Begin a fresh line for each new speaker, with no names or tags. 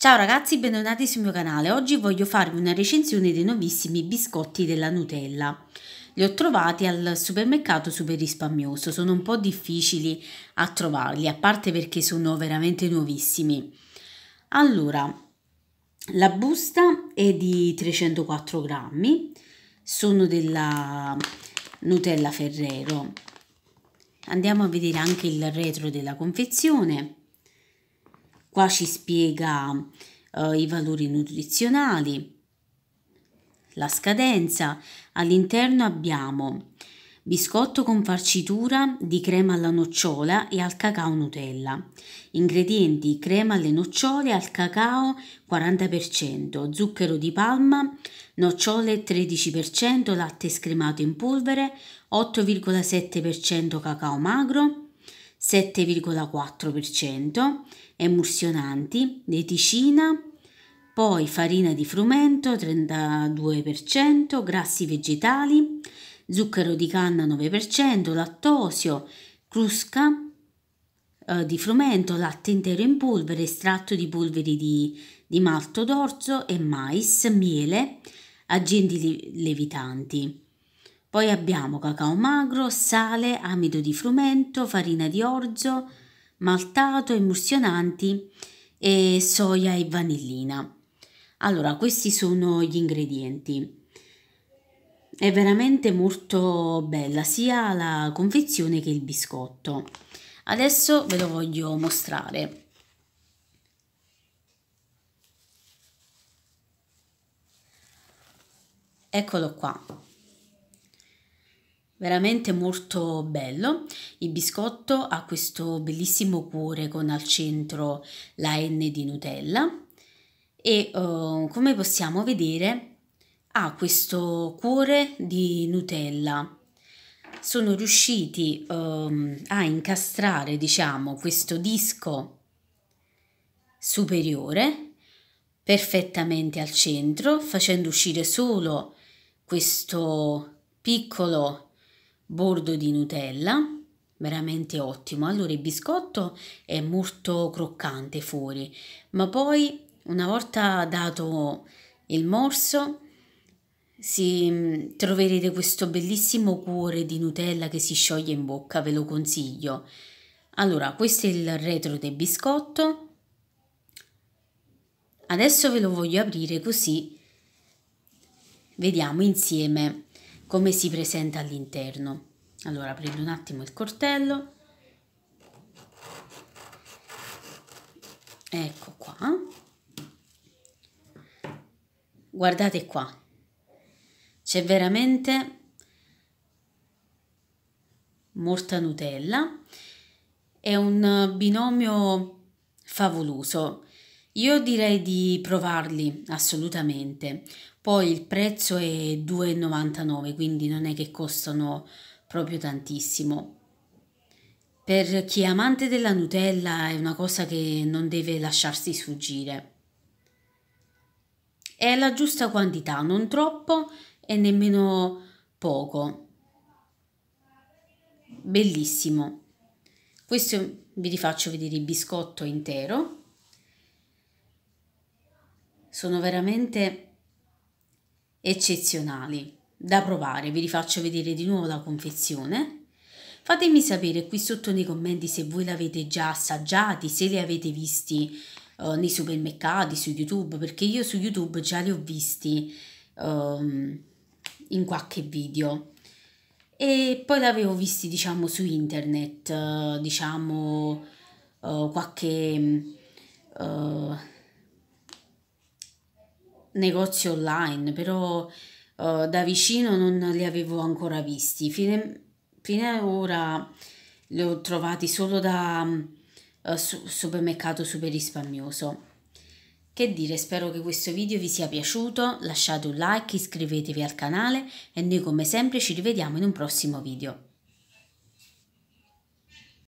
Ciao ragazzi, benvenuti sul mio canale. Oggi voglio farvi una recensione dei nuovissimi biscotti della Nutella. Li ho trovati al supermercato super risparmioso, sono un po' difficili a trovarli, a parte perché sono veramente nuovissimi. Allora, la busta è di 304 grammi, sono della Nutella Ferrero. Andiamo a vedere anche il retro della confezione Qua ci spiega eh, i valori nutrizionali, la scadenza. All'interno abbiamo biscotto con farcitura di crema alla nocciola e al cacao Nutella. Ingredienti: crema alle nocciole al cacao 40%, zucchero di palma, nocciole 13%, latte scremato in polvere 8,7% cacao magro, 7,4%, emulsionanti, leticina, poi farina di frumento 32%, grassi vegetali, zucchero di canna 9%, lattosio, crusca eh, di frumento, latte intero in polvere, estratto di polveri di, di malto d'orzo e mais, miele, agenti levitanti. Poi abbiamo cacao magro, sale, amido di frumento, farina di orzo, maltato, emulsionanti e soia e vanillina. Allora, questi sono gli ingredienti. È veramente molto bella sia la confezione che il biscotto. Adesso ve lo voglio mostrare. Eccolo qua veramente molto bello. Il biscotto ha questo bellissimo cuore con al centro la N di Nutella e uh, come possiamo vedere ha questo cuore di Nutella. Sono riusciti uh, a incastrare, diciamo, questo disco superiore perfettamente al centro, facendo uscire solo questo piccolo bordo di Nutella, veramente ottimo. Allora il biscotto è molto croccante fuori, ma poi una volta dato il morso si mm, troverete questo bellissimo cuore di Nutella che si scioglie in bocca, ve lo consiglio. Allora, questo è il retro del biscotto. Adesso ve lo voglio aprire così vediamo insieme come si presenta all'interno. Allora prendo un attimo il cortello. ecco qua, guardate qua, c'è veramente molta Nutella, è un binomio favoloso, io direi di provarli assolutamente. Poi il prezzo è 2,99, quindi non è che costano proprio tantissimo. Per chi è amante della Nutella è una cosa che non deve lasciarsi sfuggire. È la giusta quantità, non troppo e nemmeno poco. Bellissimo. Questo vi rifaccio vedere il biscotto intero. Sono veramente eccezionali da provare. Vi rifaccio vedere di nuovo la confezione. Fatemi sapere qui sotto nei commenti se voi l'avete già assaggiati, se li avete visti uh, nei supermercati, su YouTube, perché io su YouTube già li ho visti um, in qualche video. E poi li avevo visti, diciamo, su internet, uh, diciamo, uh, qualche... Uh, negozi online, però uh, da vicino non li avevo ancora visti. Fine, fino ad ora li ho trovati solo da uh, supermercato super risparmioso. Che dire, spero che questo video vi sia piaciuto, lasciate un like, iscrivetevi al canale e noi come sempre ci rivediamo in un prossimo video.